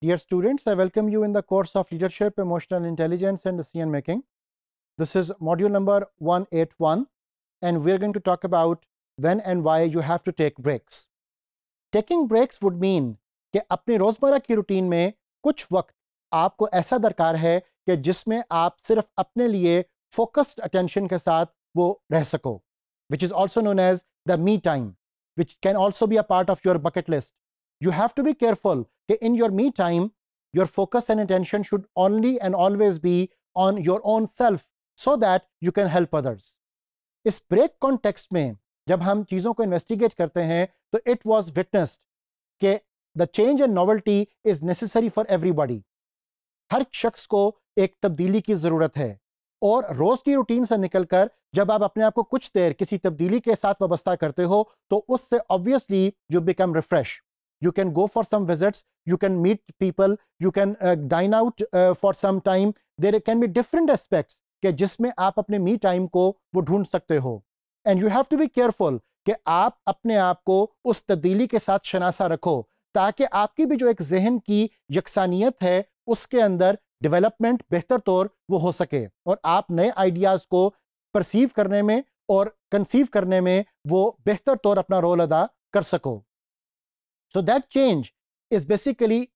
Dear students, I welcome you in the course of Leadership, Emotional Intelligence and Decision Making. This is module number 181 and we're going to talk about when and why you have to take breaks. Taking breaks would mean that in your rozmara ki routine mein kuch waqt aapko aisa darkar hai ke jisme aap sirf apne liye focused attention ke saath wo reh sako, which is also known as the me time, which can also be a part of your bucket list. You have to be careful कि in your me time your focus and attention should only and always be on your own self so that you can help others इस break context में जब हम चीज़ों को investigate करते हैं तो इट वॉज विटनेस्ड के the change and novelty is necessary for everybody हर शख्स को एक तब्दीली की ज़रूरत है और रोज़ की रूटीन से निकलकर जब आप अपने आप को कुछ देर किसी तब्दीली के साथ वाबस्ता करते हो तो उससे obviously you become refresh you can go for some visits you can meet people you can uh, dine out uh, for some time there can be different aspects कि जिसमें आप अपने मी टाइम को वो ढूंढ सकते हो and you have to be careful कि आप अपने आप को उस तब्दीली के साथ शनासा रखो ताकि आपकी भी जो एक जहन की यकसानियत है उसके अंदर डेवलपमेंट बेहतर तौर वो हो सके और आप नए आइडियाज़ को परसीव करने में और कंसीव करने में वो बेहतर तौर अपना रोल अदा कर सको so that change is basically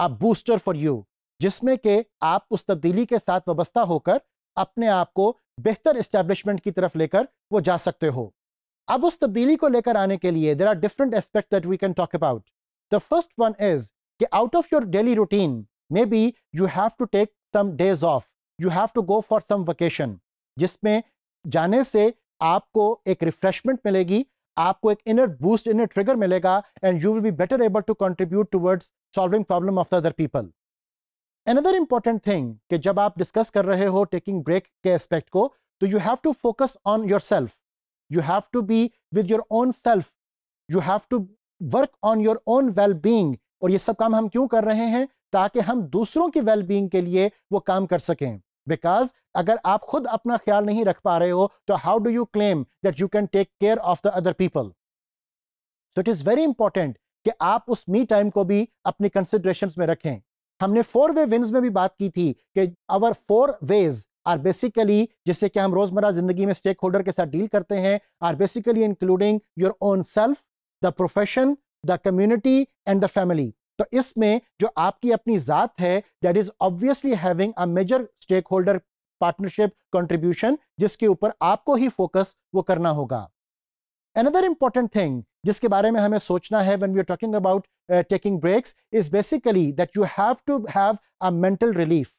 a booster for you जिसमें के आप उस तब्दीली के साथ वाबस्ता होकर अपने आप को बेहतर इस्टेब्लिशमेंट की तरफ लेकर वो जा सकते हो अब उस तब्दीली को लेकर आने के लिए there are different aspect that we can talk about the first one is कि out of your daily routine maybe you have to take some days off you have to go for some vacation जिसमें जाने से आपको एक refreshment मिलेगी आपको एक inner boost inner trigger मिलेगा and you will be better able to contribute towards solving problem of the other people another important thing कि जब आप डिस्कस कर रहे हो टेकिंग ब्रेक के एस्पेक्ट को तो you have to focus on yourself you have to be with your own self you have to work on your own well being और ये सब काम हम क्यों कर रहे हैं ताकि हम दूसरों की वेल बींग के लिए वो काम कर सकें बिकॉज अगर आप खुद अपना ख्याल नहीं रख पा रहे हो तो how do you claim that you can take care of the other people so it is very important कि आप उस मी टाइम को भी अपनी कंसिडरेशन में रखें हमने फोर वे विन्स में भी बात की थी कि our four ways are basically जिससे कि हम रोजमर्रा जिंदगी में स्टेक होल्डर के साथ डील करते हैं are basically including your own self the profession the community and the family तो इसमें जो आपकी अपनी ज़ात है that is obviously having a major stakeholder partnership contribution जिसके ऊपर आपको ही फोकस वो करना होगा अनदर इंपॉर्टेंट थिंग जिसके बारे में हमें सोचना है when we are talking about taking breaks is basically that you have to have a mental relief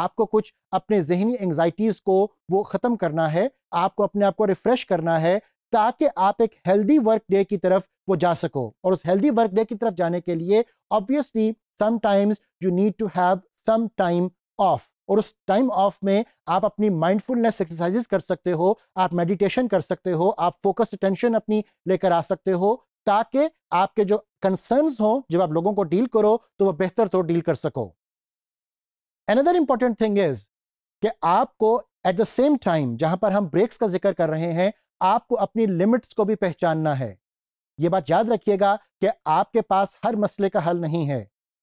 आपको कुछ अपने जहनी एंगजाइटीज को वो ख़त्म करना है आपको अपने आप को रिफ़्रेश करना है ताकि आप एक हेल्दी वर्क डे की तरफ वो जा सको और उस हेल्दी वर्क डे की तरफ जाने के लिए obviously sometimes you need to have some time off और उस टाइम ऑफ में आप अपनी माइंडफुलनेस एक्सरसाइजेस कर सकते हो आप मेडिटेशन कर सकते हो आप फोकस अटेंशन अपनी लेकर आ सकते हो ताकि आपके जो कंसर्न्स हो जब आप लोगों को डील करो तो वह बेहतर तो डील कर सको अनदर इंपॉर्टेंट थिंग इज कि आपको एट द सेम टाइम जहां पर हम ब्रेक्स का जिक्र कर रहे हैं आपको अपनी लिमिट्स को भी पहचानना है ये बात याद रखिएगा कि आपके पास हर मसले का हल नहीं है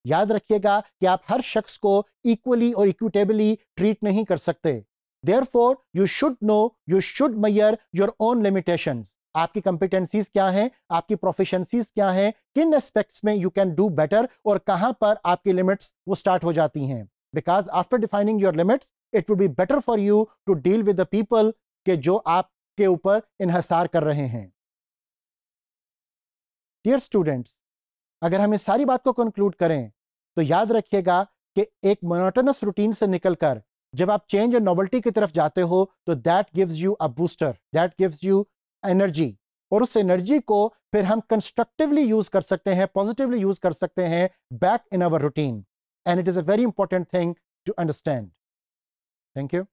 याद रखिएगा कि आप हर शख्स को इक्वली और इक्विटेबली ट्रीट नहीं कर सकते therefore you should know you should mayor your own limitation आपकी कंपिटेंसीज क्या हैं आपकी प्रोफिशंसीज क्या हैं किन एस्पेक्ट्स में यू कैन डू बेटर और कहां पर आपकी लिमिट्स वो स्टार्ट हो जाती हैं because after defining your limits it would be better for you to deal with the people के जो आपके ऊपर इन्हसार कर रहे हैं डियर स्टूडेंट्स अगर हम इस सारी बात को कंक्लूड करें तो याद रखिएगा कि एक मोनोटनस रूटीन से निकलकर जब आप चेंज और नॉवल्टी की तरफ जाते हो तो that gives you a booster that gives you energy और उस एनर्जी को फिर हम कंस्ट्रक्टिवली यूज कर सकते हैं पॉजिटिवली यूज कर सकते हैं back in our routine and it is a very important thing to understand Thank you.